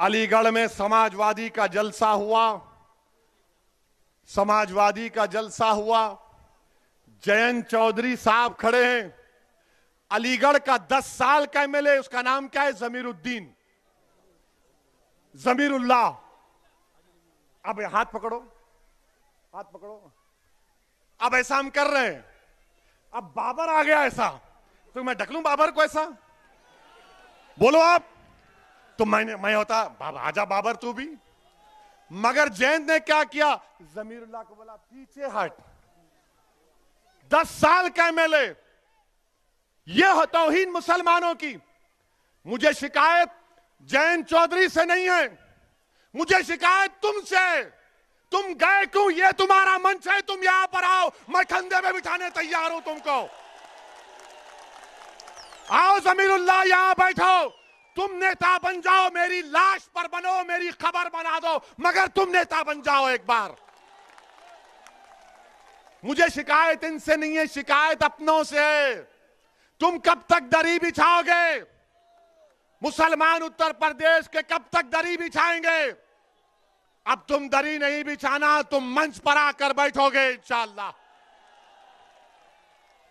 अलीगढ़ में समाजवादी का जलसा हुआ समाजवादी का जलसा हुआ जयंत चौधरी साहब खड़े हैं अलीगढ़ का 10 साल का एमएलए उसका नाम क्या है जमीरुद्दीन जमीरुल्लाह अब हाथ पकड़ो हाथ पकड़ो अब ऐसा हम कर रहे हैं अब बाबर आ गया ऐसा तो मैं ढकलू बाबर को ऐसा बोलो आप तो मैंने मैं होता आजा बाबर तू भी मगर जैन ने क्या किया जमीरुल्लाह को बोला पीछे हट दस साल का एमएलए यह तोहीन मुसलमानों की मुझे शिकायत जैन चौधरी से नहीं है मुझे शिकायत तुमसे तुम गए क्यों ये तुम्हारा मंच है तुम यहां पर आओ मैं ठंडे में बिठाने तैयार हूं तुमको आओ जमीरुल्लाह यहां बैठो तुम नेता बन जाओ मेरी लाश पर बनो मेरी खबर बना दो मगर तुम नेता बन जाओ एक बार मुझे शिकायत इनसे नहीं है शिकायत अपनों से है तुम कब तक दरी बिछाओगे मुसलमान उत्तर प्रदेश के कब तक दरी बिछाएंगे अब तुम दरी नहीं बिछाना तुम मंच पर आकर बैठोगे इंशाला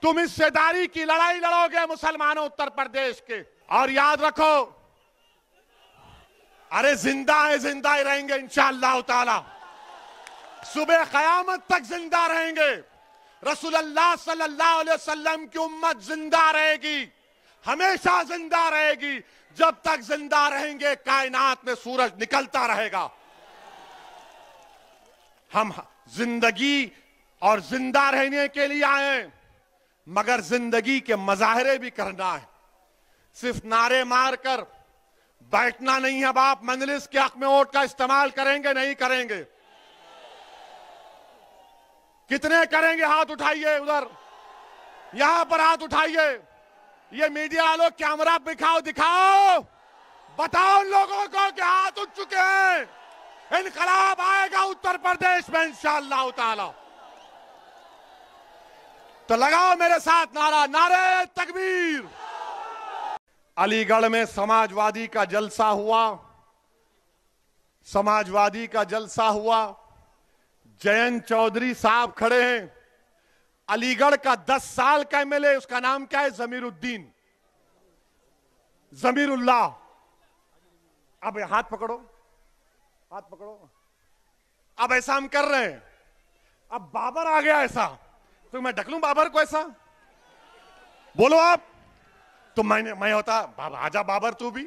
तुम हिस्सेदारी की लड़ाई लड़ोगे मुसलमानों उत्तर प्रदेश के और याद रखो अरे जिंदा है जिंदा ही रहेंगे इंशाला सुबह कयामत तक जिंदा रहेंगे रसूल अल्लाह सल्लल्लाहु अलैहि वसल्लम की उम्मत जिंदा रहेगी हमेशा जिंदा रहेगी जब तक जिंदा रहेंगे कायनात में सूरज निकलता रहेगा हम जिंदगी और जिंदा रहने के लिए आए मगर जिंदगी के मजाहरे भी करना है सिर्फ नारे मारकर बैठना नहीं है बाप मंजलिस के हक में वोट का इस्तेमाल करेंगे नहीं करेंगे कितने करेंगे हाथ उठाइए उधर यहां पर हाथ उठाइए ये मीडिया वालों कैमरा दिखाओ दिखाओ बताओ उन लोगों को कि हाथ उठ चुके हैं इनकलाब आएगा उत्तर प्रदेश में इंशाला ताला तो लगाओ मेरे साथ नारा नारे तकबीर अलीगढ़ में समाजवादी का जलसा हुआ समाजवादी का जलसा हुआ जयंत चौधरी साहब खड़े हैं अलीगढ़ का 10 साल का एमएलए उसका नाम क्या है जमीरुद्दीन उल्लाह अब हाथ पकड़ो हाथ पकड़ो अब ऐसा हम कर रहे हैं अब बाबर आ गया ऐसा तो मैं ढकलू बाबर को ऐसा बोलो आप तो मैंने मैं होता आजा बाबर तू भी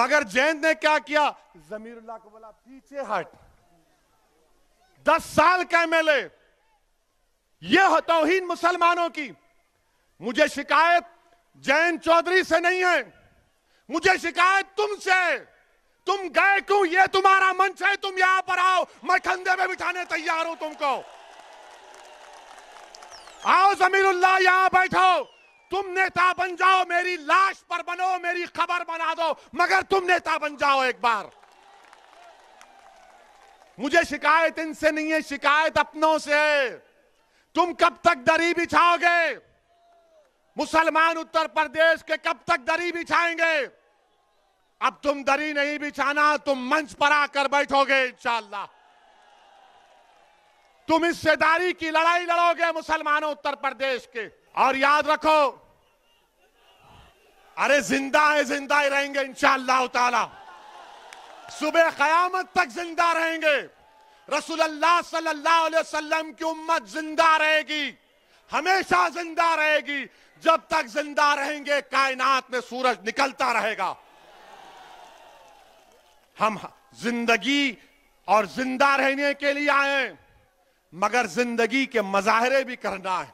मगर जैन ने क्या किया जमीरुल्लाह को बोला पीछे हट दस साल का एमएलए यह तोहीन मुसलमानों की मुझे शिकायत जैन चौधरी से नहीं है मुझे शिकायत तुमसे तुम गए क्यों ये तुम्हारा मंच है तुम यहां पर आओ मैं खंधे में बिठाने तैयार हूं तुमको आओ जमीरुल्लाह यहां बैठो तुम नेता बन जाओ मेरी लाश पर बनो मेरी खबर बना दो मगर तुम नेता बन जाओ एक बार मुझे शिकायत इनसे नहीं है शिकायत अपनों से है तुम कब तक दरी बिछाओगे मुसलमान उत्तर प्रदेश के कब तक दरी बिछाएंगे अब तुम दरी नहीं बिछाना तुम मंच पर आकर बैठोगे इंशाला तुम हिस्सेदारी की लड़ाई लड़ोगे मुसलमानों उत्तर प्रदेश के और याद रखो अरे जिंदा है जिंदा ही रहेंगे इंशाला ताला सुबह कयामत तक जिंदा रहेंगे रसूल अल्लाह सल्लल्लाहु अलैहि वसल्लम की उम्मत जिंदा रहेगी हमेशा जिंदा रहेगी जब तक जिंदा रहेंगे कायनात में सूरज निकलता रहेगा हम जिंदगी और जिंदा रहने के लिए आए मगर जिंदगी के मजाहरे भी करना है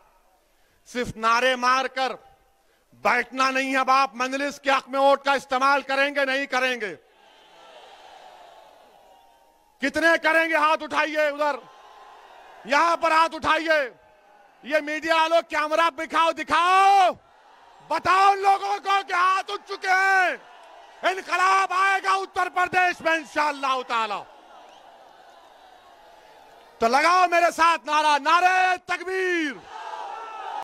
सिर्फ नारे मारकर बैठना नहीं है बाप मंजलिस के हक में वोट का इस्तेमाल करेंगे नहीं करेंगे कितने करेंगे हाथ उठाइए उधर यहां पर हाथ उठाइए ये मीडिया वालों कैमरा दिखाओ दिखाओ बताओ उन लोगों को कि हाथ उठ चुके हैं इनकलाब आएगा उत्तर प्रदेश में इंशाला ताला तो लगाओ मेरे साथ नारा नारे तकबीर